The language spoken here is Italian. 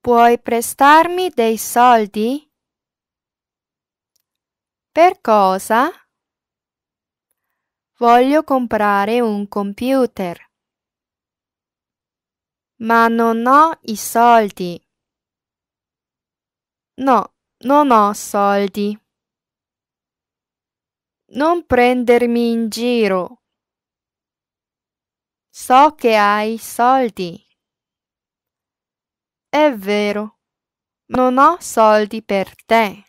Puoi prestarmi dei soldi? Per cosa? Voglio comprare un computer. Ma non ho i soldi. No, non ho soldi. Non prendermi in giro. So che hai soldi. È vero, non ho soldi per te.